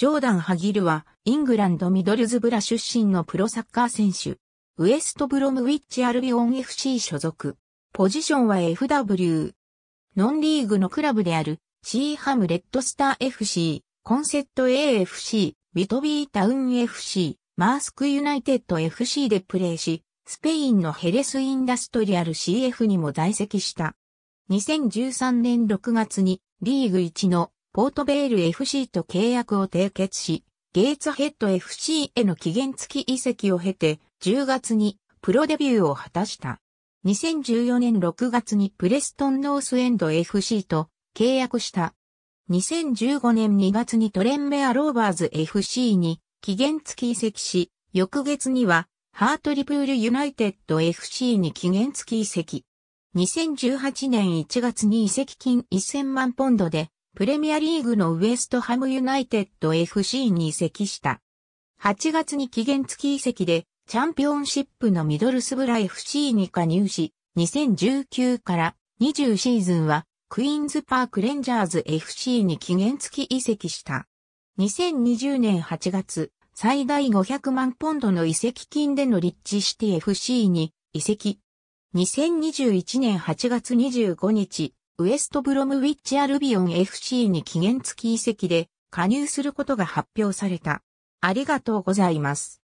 ジョーダン・ハギルは、イングランド・ミドルズブラ出身のプロサッカー選手。ウエストブロムウィッチ・アルビオン FC 所属。ポジションは FW。ノンリーグのクラブである、シーハム・レッドスター FC、コンセット AFC、ビトビータウン FC、マースクユナイテッド FC でプレーし、スペインのヘレス・インダストリアル CF にも在籍した。2013年6月にリーグ1のポートベール FC と契約を締結し、ゲイツヘッド FC への期限付き移籍を経て、10月にプロデビューを果たした。2014年6月にプレストンノースエンド FC と契約した。2015年2月にトレンメアローバーズ FC に期限付き移籍し、翌月にはハートリプールユナイテッド FC に期限付き移籍。2018年1月に移籍金1000万ポンドでプレミアリーグのウエストハムユナイテッド FC に移籍した。8月に期限付き移籍で、チャンピオンシップのミドルスブラ FC に加入し、2019から20シーズンは、クイーンズパークレンジャーズ FC に期限付き移籍した。2020年8月、最大500万ポンドの移籍金でのリッチシティ FC に移籍。2021年8月25日、ウエストブロムウィッチアルビオン FC に期限付き移籍で加入することが発表された。ありがとうございます。